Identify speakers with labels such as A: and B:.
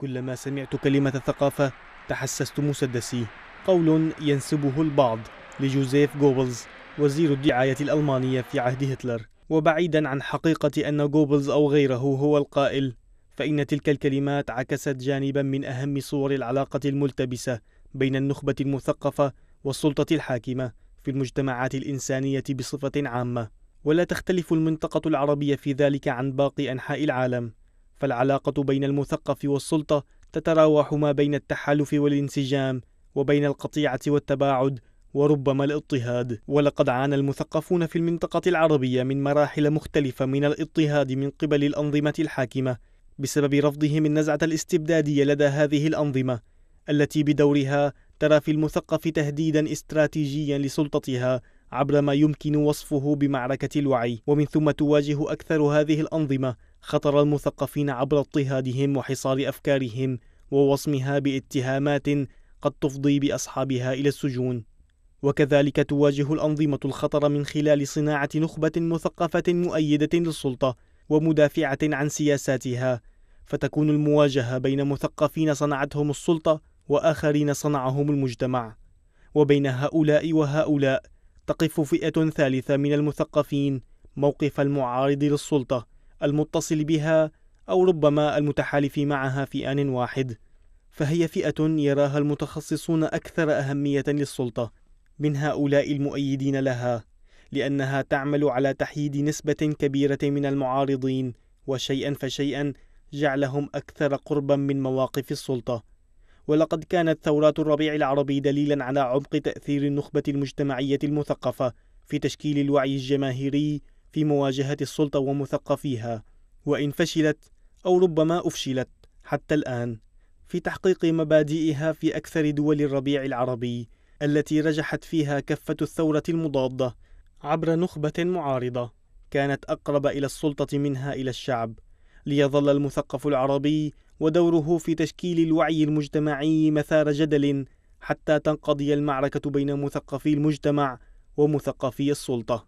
A: كلما سمعت كلمة الثقافة تحسست مسدسي قول ينسبه البعض لجوزيف جوبلز وزير الدعاية الألمانية في عهد هتلر وبعيدا عن حقيقة أن جوبلز أو غيره هو القائل فإن تلك الكلمات عكست جانبا من أهم صور العلاقة الملتبسة بين النخبة المثقفة والسلطة الحاكمة في المجتمعات الإنسانية بصفة عامة ولا تختلف المنطقة العربية في ذلك عن باقي أنحاء العالم فالعلاقة بين المثقف والسلطة تتراوح ما بين التحالف والانسجام وبين القطيعة والتباعد وربما الاضطهاد ولقد عانى المثقفون في المنطقة العربية من مراحل مختلفة من الاضطهاد من قبل الأنظمة الحاكمة بسبب رفضهم النزعة الاستبدادية لدى هذه الأنظمة التي بدورها ترى في المثقف تهديدا استراتيجيا لسلطتها عبر ما يمكن وصفه بمعركة الوعي ومن ثم تواجه أكثر هذه الأنظمة خطر المثقفين عبر اضطهادهم وحصار أفكارهم ووصمها باتهامات قد تفضي بأصحابها إلى السجون وكذلك تواجه الأنظمة الخطر من خلال صناعة نخبة مثقفة مؤيدة للسلطة ومدافعة عن سياساتها فتكون المواجهة بين مثقفين صنعتهم السلطة وآخرين صنعهم المجتمع وبين هؤلاء وهؤلاء تقف فئة ثالثة من المثقفين موقف المعارض للسلطة المتصل بها أو ربما المتحالف معها في آن واحد فهي فئة يراها المتخصصون أكثر أهمية للسلطة من هؤلاء المؤيدين لها لأنها تعمل على تحييد نسبة كبيرة من المعارضين وشيئا فشيئا جعلهم أكثر قربا من مواقف السلطة ولقد كانت ثورات الربيع العربي دليلا على عمق تأثير النخبة المجتمعية المثقفة في تشكيل الوعي الجماهيري في مواجهة السلطة ومثقفيها وإن فشلت أو ربما أفشلت حتى الآن في تحقيق مبادئها في أكثر دول الربيع العربي التي رجحت فيها كفة الثورة المضادة عبر نخبة معارضة كانت أقرب إلى السلطة منها إلى الشعب ليظل المثقف العربي ودوره في تشكيل الوعي المجتمعي مثار جدل حتى تنقضي المعركة بين مثقفي المجتمع ومثقفي السلطة